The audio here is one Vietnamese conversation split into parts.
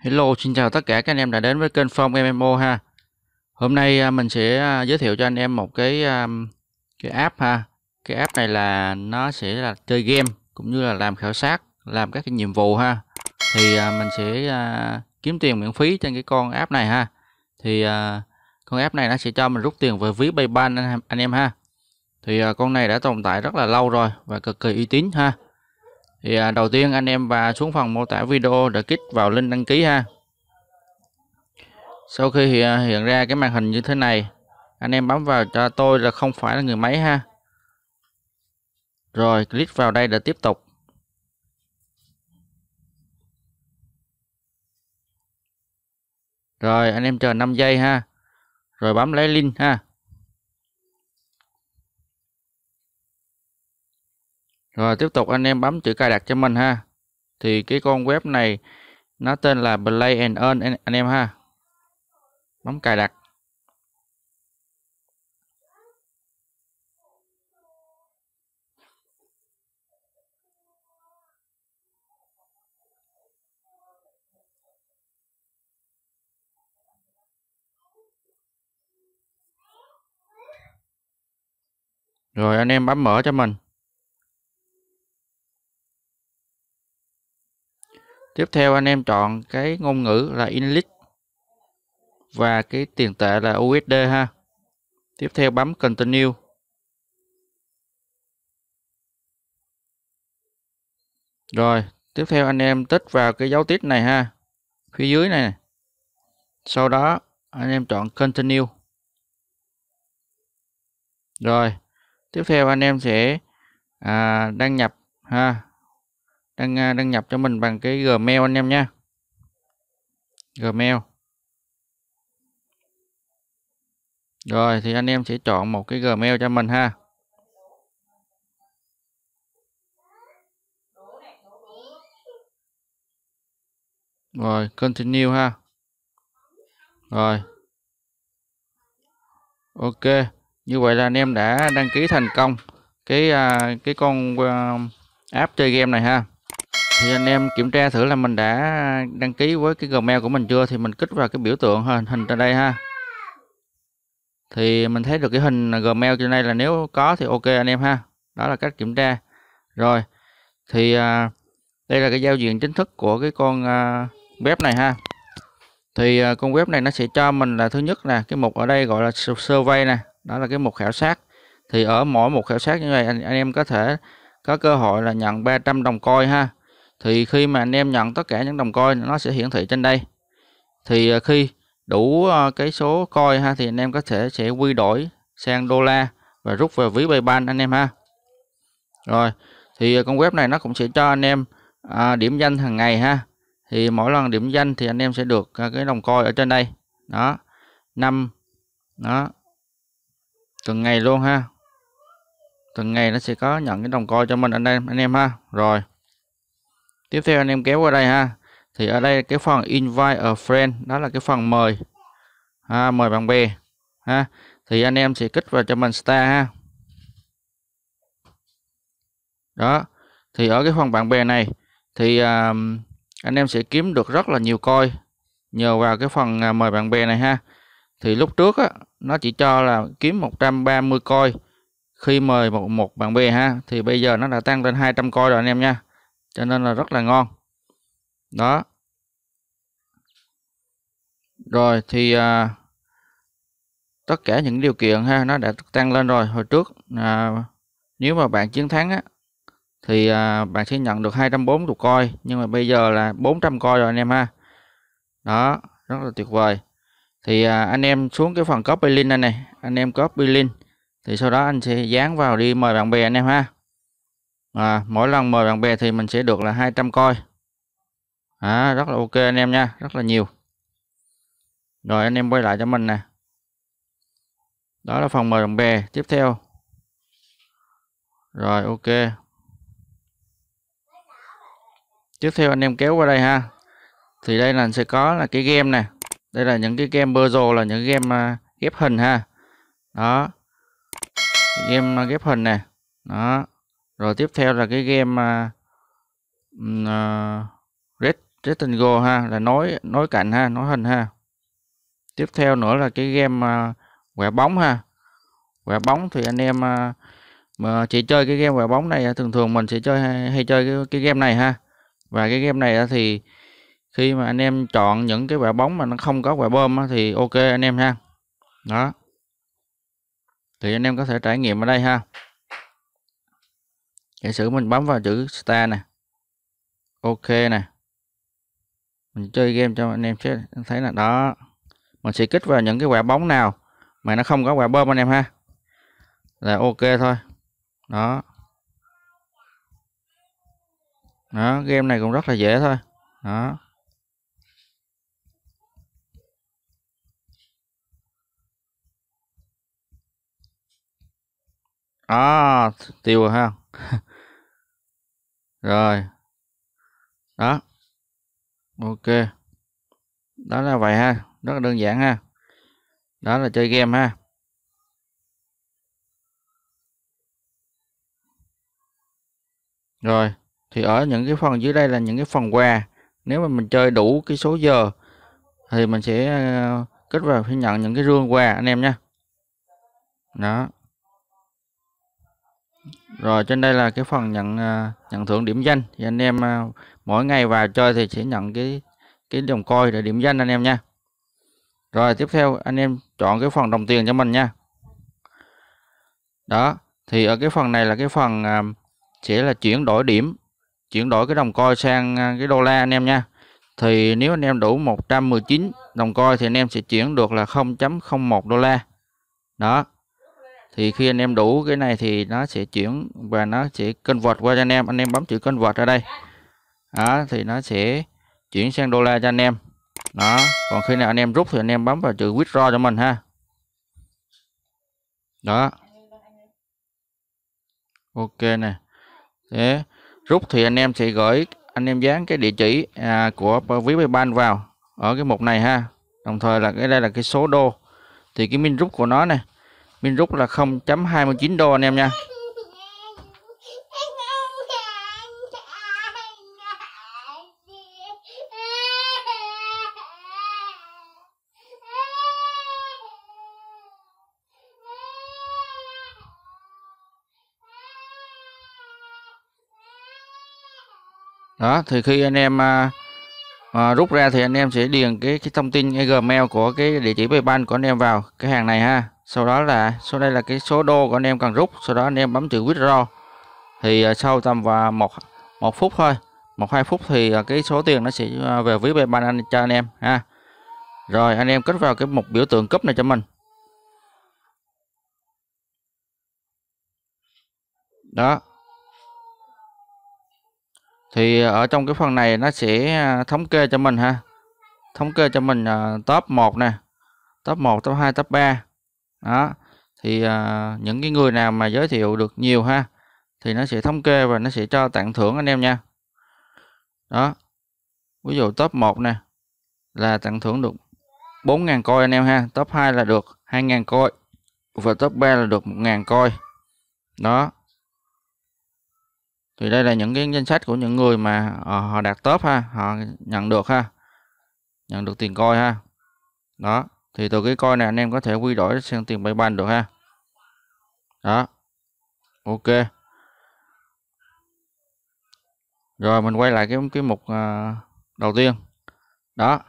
Hello, xin chào tất cả các anh em đã đến với kênh Phong MMO ha. Hôm nay à, mình sẽ à, giới thiệu cho anh em một cái à, cái app ha. Cái app này là nó sẽ là chơi game cũng như là làm khảo sát, làm các cái nhiệm vụ ha. Thì mình sẽ kiếm tiền miễn phí trên cái con app này ha. Thì con app này nó sẽ cho mình rút tiền về ví PayPal anh, anh em ha. Thì con này đã tồn tại rất là lâu rồi và cực kỳ uy tín ha thì à, đầu tiên anh em và xuống phần mô tả video để kích vào link đăng ký ha sau khi hiện, à, hiện ra cái màn hình như thế này anh em bấm vào cho tôi là không phải là người máy ha rồi click vào đây để tiếp tục rồi anh em chờ 5 giây ha rồi bấm lấy link ha Rồi tiếp tục anh em bấm chữ cài đặt cho mình ha. Thì cái con web này nó tên là Play and Earn anh em ha. Bấm cài đặt. Rồi anh em bấm mở cho mình. tiếp theo anh em chọn cái ngôn ngữ là English và cái tiền tệ là USD ha tiếp theo bấm continue rồi tiếp theo anh em tích vào cái dấu tích này ha phía dưới này sau đó anh em chọn continue rồi tiếp theo anh em sẽ à, đăng nhập ha đăng à, đăng nhập cho mình bằng cái Gmail anh em nha. Gmail. Rồi thì anh em sẽ chọn một cái Gmail cho mình ha. Rồi continue ha. Rồi. Ok, như vậy là anh em đã đăng ký thành công cái à, cái con à, app chơi game này ha thì anh em kiểm tra thử là mình đã đăng ký với cái Gmail của mình chưa thì mình kích vào cái biểu tượng hình hình trên đây ha thì mình thấy được cái hình Gmail trên đây là nếu có thì ok anh em ha đó là cách kiểm tra rồi thì à, đây là cái giao diện chính thức của cái con à, web này ha thì à, con web này nó sẽ cho mình là thứ nhất là cái mục ở đây gọi là survey nè đó là cái mục khảo sát thì ở mỗi một khảo sát như này anh, anh em có thể có cơ hội là nhận 300 đồng coi ha thì khi mà anh em nhận tất cả những đồng coin nó sẽ hiển thị trên đây thì à, khi đủ à, cái số coin ha thì anh em có thể sẽ quy đổi sang đô la và rút về ví Paypal anh em ha rồi thì à, con web này nó cũng sẽ cho anh em à, điểm danh hàng ngày ha thì mỗi lần điểm danh thì anh em sẽ được cái đồng coin ở trên đây đó năm đó từng ngày luôn ha từng ngày nó sẽ có nhận cái đồng coin cho mình anh em anh em ha rồi tiếp theo anh em kéo qua đây ha thì ở đây cái phần invite a friend đó là cái phần mời ha, mời bạn bè ha thì anh em sẽ kích vào cho mình star ha đó thì ở cái phần bạn bè này thì um, anh em sẽ kiếm được rất là nhiều coi nhờ vào cái phần uh, mời bạn bè này ha thì lúc trước á, nó chỉ cho là kiếm 130 coi khi mời một, một bạn bè ha thì bây giờ nó đã tăng lên 200 coi rồi anh em nha cho nên là rất là ngon đó rồi thì à, tất cả những điều kiện ha nó đã tăng lên rồi hồi trước à, nếu mà bạn chiến thắng á, thì à, bạn sẽ nhận được 240 coi nhưng mà bây giờ là 400 coi rồi anh em ha đó rất là tuyệt vời thì à, anh em xuống cái phần copy link này này anh em copy link thì sau đó anh sẽ dán vào đi mời bạn bè anh em ha à, mỗi lần mời bạn bè thì mình sẽ được là 200 coi à, rất là ok anh em nha rất là nhiều rồi anh em quay lại cho mình nè đó là phần mời bạn bè tiếp theo rồi ok tiếp theo anh em kéo qua đây ha thì đây là sẽ có là cái game nè đây là những cái game puzzle là những game à, ghép hình ha đó game à, ghép hình nè đó rồi tiếp theo là cái game uh, Red Rectangle ha là nối nối cạnh ha nối hình ha tiếp theo nữa là cái game uh, à, quẹo bóng ha quẹo bóng thì anh em uh, mà chỉ chơi cái game quẹo bóng này thường thường mình sẽ chơi hay, hay chơi cái, cái game này ha và cái game này thì khi mà anh em chọn những cái quả bóng mà nó không có quả bơm thì ok anh em ha đó thì anh em có thể trải nghiệm ở đây ha giả sử mình bấm vào chữ star nè ok nè mình chơi game cho anh em sẽ thấy là đó mình sẽ kích vào những cái quả bóng nào mà nó không có quả bơm anh em ha là ok thôi đó đó game này cũng rất là dễ thôi đó à tiêu rồi ha rồi đó ok đó là vậy ha rất là đơn giản ha đó là chơi game ha rồi thì ở những cái phần dưới đây là những cái phần quà nếu mà mình chơi đủ cái số giờ thì mình sẽ ờ, kết vào sẽ nhận những cái rương quà anh em nha đó rồi trên đây là cái phần nhận à, nhận thưởng điểm danh thì anh em à, mỗi ngày vào chơi thì sẽ nhận cái cái đồng coi để điểm danh anh em nha rồi tiếp theo anh em chọn cái phần đồng tiền cho mình nha đó thì ở cái phần này là cái phần à, sẽ là chuyển đổi điểm chuyển đổi cái đồng coi sang cái đô la anh em nha thì nếu anh em đủ 119 đồng coi thì anh em sẽ chuyển được là 0.01 đô la đó thì khi anh em đủ cái này thì nó sẽ chuyển và nó sẽ cân vọt qua cho anh em anh em bấm chữ cân vọt ra đây đó thì nó sẽ chuyển sang đô la cho anh em đó còn khi nào anh em rút thì anh em bấm vào chữ withdraw cho mình ha đó ok nè thế rút thì anh em sẽ gửi anh em dán cái địa chỉ à, của ví PayPal vào ở cái mục này ha đồng thời là cái đây là cái số đô thì cái min rút của nó này Minh rút là 0.29 đô anh em nha đó thì khi anh em à, à, rút ra thì anh em sẽ điền cái cái thông tin cái gmail của cái địa chỉ paypal của anh em vào cái hàng này ha sau đó là sau đây là cái số đô của anh em cần rút sau đó anh em bấm chữ withdraw thì uh, sau tầm vào một một phút thôi một hai phút thì uh, cái số tiền nó sẽ về ví paypal anh cho anh em ha rồi anh em kết vào cái mục biểu tượng cấp này cho mình đó thì ở trong cái phần này nó sẽ à, thống kê cho mình ha thống kê cho mình uh, top 1 nè top 1 top 2 top 3 đó thì uh, những cái người nào mà giới thiệu được nhiều ha thì nó sẽ thống kê và nó sẽ cho tặng thưởng anh em nha đó ví dụ top 1 nè là tặng thưởng được 4.000 coi anh em ha top 2 là được 2.000 coi và top 3 là được 1.000 coi đó thì đây là những cái danh sách của những người mà ờ, họ đạt top ha họ nhận được ha nhận được tiền coi ha đó thì từ cái coi này anh em có thể quy đổi sang tiền bay ban được ha đó ok rồi mình quay lại cái cái mục ờ, đầu tiên đó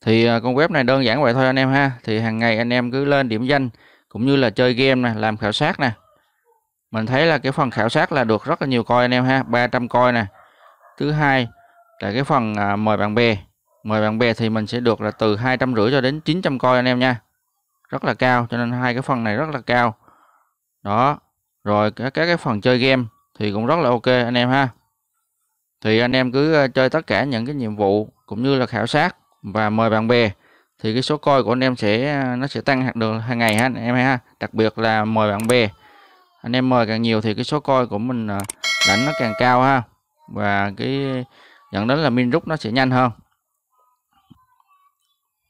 thì à, con web này đơn giản vậy thôi anh em ha thì hàng ngày anh em cứ lên điểm danh cũng như là chơi game này làm khảo sát này mình thấy là cái phần khảo sát là được rất là nhiều coi anh em ha 300 coi nè thứ hai là cái phần à, mời bạn bè mời bạn bè thì mình sẽ được là từ hai trăm rưỡi cho đến 900 coi anh em nha rất là cao cho nên hai cái phần này rất là cao đó rồi các cái phần chơi game thì cũng rất là ok anh em ha thì anh em cứ à, chơi tất cả những cái nhiệm vụ cũng như là khảo sát và mời bạn bè thì cái số coi của anh em sẽ à, nó sẽ tăng được hàng ngày ha anh em ha đặc biệt là mời bạn bè anh em mời càng nhiều thì cái số coi của mình à, đánh nó càng cao ha và cái dẫn đến là min rút nó sẽ nhanh hơn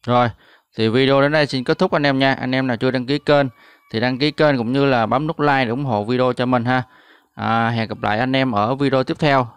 rồi thì video đến đây xin kết thúc anh em nha anh em nào chưa đăng ký kênh thì đăng ký kênh cũng như là bấm nút like để ủng hộ video cho mình ha à, hẹn gặp lại anh em ở video tiếp theo